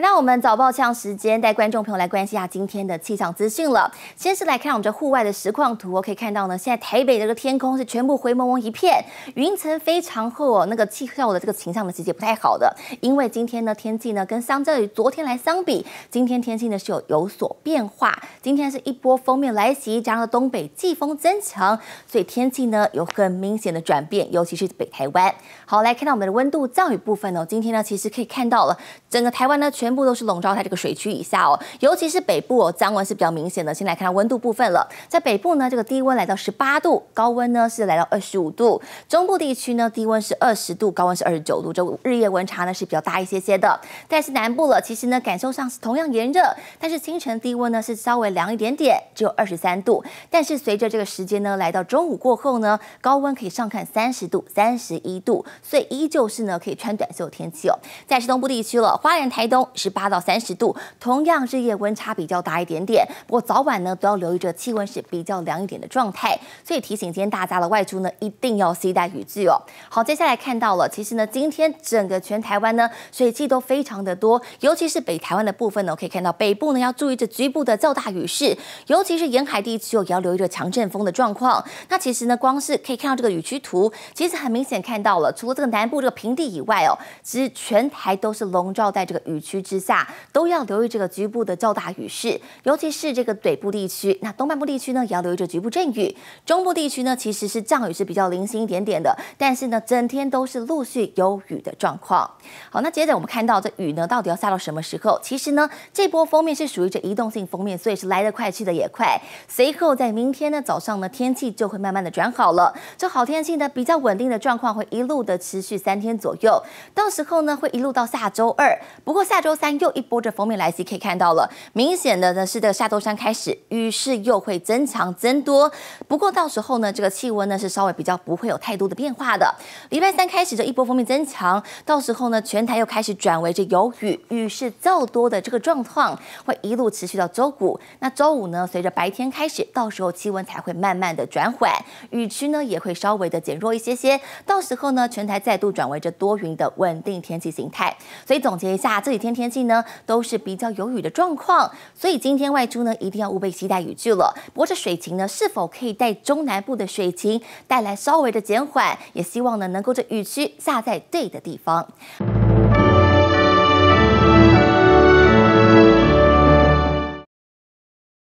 那我们早报气象时间，带观众朋友来关心一下今天的气象资讯了。先是来看我们这户外的实况图，可以看到呢，现在台北这个天空是全部灰蒙蒙一片，云层非常厚哦，那个气候的这个象呢，其实也不太好的。因为今天呢，天气呢跟相较于昨天来相比，今天天气呢是有有所变化。今天是一波锋面来袭，加上东北季风增强，所以天气呢有很明显的转变，尤其是北台湾。好，来看到我们的温度降雨部分哦，今天呢其实可以看到了，整个台湾呢全。全部都是笼罩在这个水区以下哦，尤其是北部哦，降温是比较明显的。先来看温度部分了，在北部呢，这个低温来到十八度，高温呢是来到二十五度。中部地区呢，低温是二十度，高温是二十九度，这日夜温差呢是比较大一些些的。但是南部了，其实呢，感受上是同样炎热，但是清晨低温呢是稍微凉一点点，只有二十三度。但是随着这个时间呢，来到中午过后呢，高温可以上看三十度、三十一度，所以依旧是呢可以穿短袖天气哦。在是东部地区了，花莲、台东。十八到三十度，同样日夜温差比较大一点点，不过早晚呢都要留意着气温是比较凉一点的状态，所以提醒今天大家的外出呢一定要携带雨具哦。好，接下来看到了，其实呢今天整个全台湾呢水汽都非常的多，尤其是北台湾的部分呢，可以看到北部呢要注意这局部的较大雨势，尤其是沿海地区哦也要留意这强阵风的状况。那其实呢光是可以看到这个雨区图，其实很明显看到了，除了这个南部这个平地以外哦，其实全台都是笼罩在这个雨区。之下都要留意这个局部的较大雨势，尤其是这个北部地区。那东半部地区呢，也要留意这局部阵雨。中部地区呢，其实是降雨是比较零星一点点的，但是呢，整天都是陆续有雨的状况。好，那接着我们看到这雨呢，到底要下到什么时候？其实呢，这波封面是属于这移动性封面，所以是来得快去的也快。随后在明天呢早上呢，天气就会慢慢的转好了。这好天气呢，比较稳定的状况会一路的持续三天左右。到时候呢，会一路到下周二。不过下周。周三又一波的风，面来袭，可以看到了，明显的呢是这个下周三开始雨势又会增强增多。不过到时候呢，这个气温呢是稍微比较不会有太多的变化的。礼拜三开始这一波风面增强，到时候呢全台又开始转为这有雨雨势较多的这个状况，会一路持续到周五。那周五呢，随着白天开始，到时候气温才会慢慢的转缓，雨区呢也会稍微的减弱一些些。到时候呢，全台再度转为这多云的稳定天气形态。所以总结一下这几天。天气呢都是比较有雨的状况，所以今天外出呢一定要务必携带雨具了。不过这水情呢，是否可以带中南部的水情带来稍微的减缓，也希望呢能够这雨区下在对的地方。